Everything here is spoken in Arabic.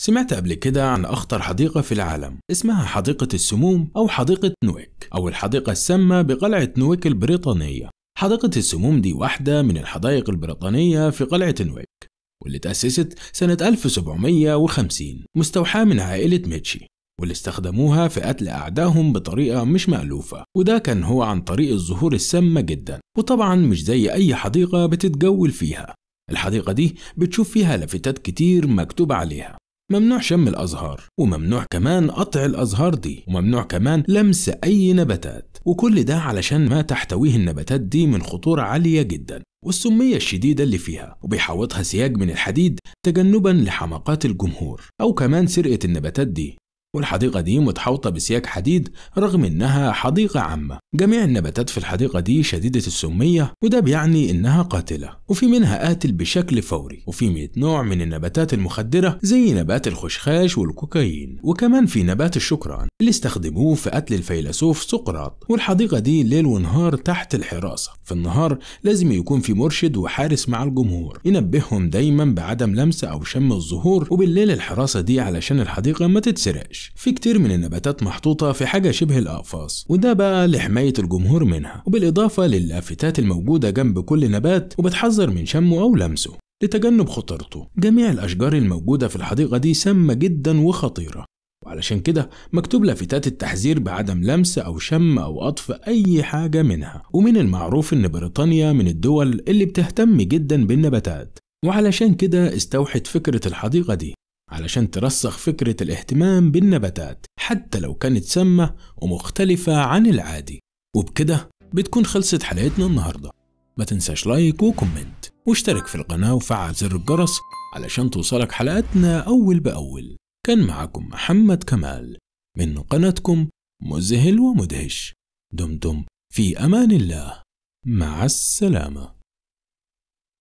سمعت قبل كده عن أخطر حديقة في العالم اسمها حديقة السموم أو حديقة نويك أو الحديقة السامة بقلعة نويك البريطانية حديقة السموم دي واحدة من الحدائق البريطانية في قلعة نويك واللي تأسست سنة 1750 مستوحاة من عائلة ميتشي واللي استخدموها في قتل أعدائهم بطريقة مش مألوفة وده كان هو عن طريق الظهور السامة جدا وطبعا مش زي أي حديقة بتتجول فيها الحديقة دي بتشوف فيها لافتات كتير مكتوب عليها ممنوع شم الأزهار وممنوع كمان قطع الأزهار دي وممنوع كمان لمس أي نباتات وكل ده علشان ما تحتويه النباتات دي من خطورة عالية جدا والسمية الشديدة اللي فيها وبيحوطها سياج من الحديد تجنبا لحماقات الجمهور أو كمان سرقة النباتات دي والحديقة دي متحوطة بسياج حديد رغم إنها حديقة عامة جميع النباتات في الحديقة دي شديدة السمية وده بيعني إنها قاتلة وفي منها قاتل بشكل فوري وفي 100 نوع من النباتات المخدرة زي نبات الخشخاش والكوكايين وكمان في نبات الشكران اللي استخدموه في قتل الفيلسوف سقراط والحديقة دي ليل ونهار تحت الحراسة في النهار لازم يكون في مرشد وحارس مع الجمهور ينبههم دايما بعدم لمس أو شم الزهور وبالليل الحراسة دي علشان الحديقة ما تتسرقش في كتير من النباتات محطوطة في حاجة شبه الأقفاص وده بقى لحماية الجمهور منها وبالإضافة للافتات الموجودة جنب كل نبات وبتحذر من شمه أو لمسه لتجنب خطرته جميع الأشجار الموجودة في الحديقة دي سامة جدا وخطيرة وعلشان كده مكتوب لافتات التحذير بعدم لمس أو شم أو أطف أي حاجة منها ومن المعروف إن بريطانيا من الدول اللي بتهتم جدا بالنباتات وعلشان كده استوحت فكرة الحديقة دي علشان ترسخ فكرة الاهتمام بالنباتات حتى لو كانت سامة ومختلفة عن العادي وبكده بتكون خلصت حلقتنا النهاردة ما تنساش لايك وكومنت واشترك في القناة وفعل زر الجرس علشان توصلك حلقاتنا أول بأول كان معكم محمد كمال من قناتكم مذهل ومدهش دمتم في أمان الله مع السلامة